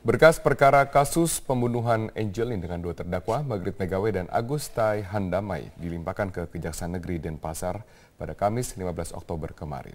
Berkas perkara kasus pembunuhan Angelin dengan dua terdakwa, Margaret Megawe dan Agus Handamai, dilimpahkan ke Kejaksaan Negeri Denpasar pada Kamis 15 Oktober kemarin.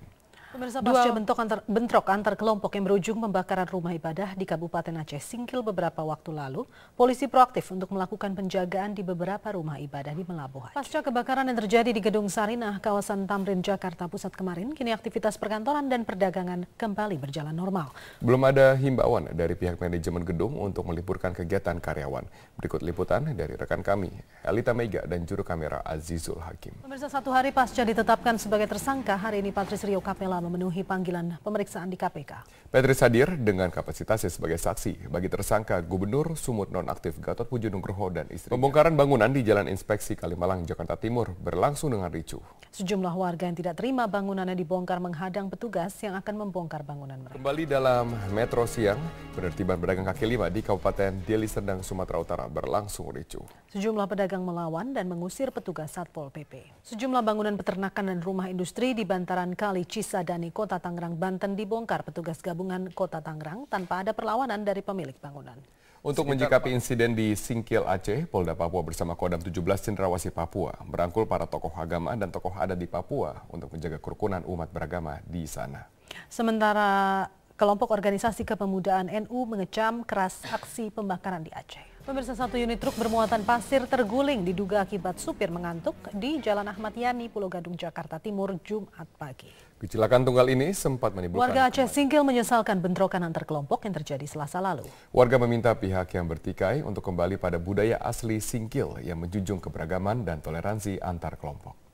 Pemirsa pasca Dua... bentrok antar, bentrok antar kelompok yang berujung pembakaran rumah ibadah di Kabupaten Aceh Singkil beberapa waktu lalu, polisi proaktif untuk melakukan penjagaan di beberapa rumah ibadah di Melabuh Aceh. Pasca kebakaran yang terjadi di Gedung Sarinah, kawasan Tamrin, Jakarta Pusat kemarin, kini aktivitas perkantoran dan perdagangan kembali berjalan normal. Belum ada himbauan dari pihak manajemen gedung untuk meliburkan kegiatan karyawan. Berikut liputan dari rekan kami, Elita Mega dan juru kamera Azizul Hakim. Pemirsa satu hari pasca ditetapkan sebagai tersangka, hari ini Patris Rio Capella memenuhi panggilan pemeriksaan di KPK. Petrus hadir dengan kapasitasnya sebagai saksi bagi tersangka Gubernur Sumut nonaktif Gatot Pujo Nugroho dan istri. Pembongkaran bangunan di Jalan Inspeksi Kalimalang, Jakarta Timur berlangsung dengan ricu. Sejumlah warga yang tidak terima bangunannya dibongkar menghadang petugas yang akan membongkar bangunan mereka. Kembali dalam Metro Siang, penertiban pedagang kaki lima di Kabupaten Deli Serdang, Sumatera Utara berlangsung ricu. Sejumlah pedagang melawan dan mengusir petugas Satpol PP. Sejumlah bangunan peternakan dan rumah industri di bantaran Kali Cisa dan Madani Kota Tangerang, Banten dibongkar petugas gabungan Kota Tangerang tanpa ada perlawanan dari pemilik bangunan. Untuk menjikapi insiden di Singkil Aceh, Polda Papua bersama Kodam 17 Cendrawasih Papua merangkul para tokoh agama dan tokoh adat di Papua untuk menjaga kerukunan umat beragama di sana. Sementara Kelompok organisasi kepemudaan NU mengecam keras aksi pembakaran di Aceh. Pemirsa satu unit truk bermuatan pasir terguling diduga akibat supir mengantuk di Jalan Ahmad Yani, Pulau Gadung, Jakarta Timur, Jumat pagi. Kecelakaan tunggal ini sempat menimbulkan... Warga Aceh Singkil Singgil menyesalkan bentrokan antar kelompok yang terjadi selasa lalu. Warga meminta pihak yang bertikai untuk kembali pada budaya asli Singkil yang menjunjung keberagaman dan toleransi antar kelompok.